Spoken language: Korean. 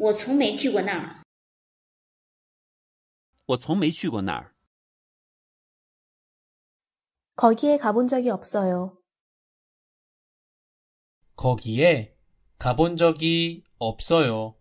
我从没去过那儿。我从没去过那儿。 거기에 가본 적이 없어요. 거기에 가본 적이 없어요.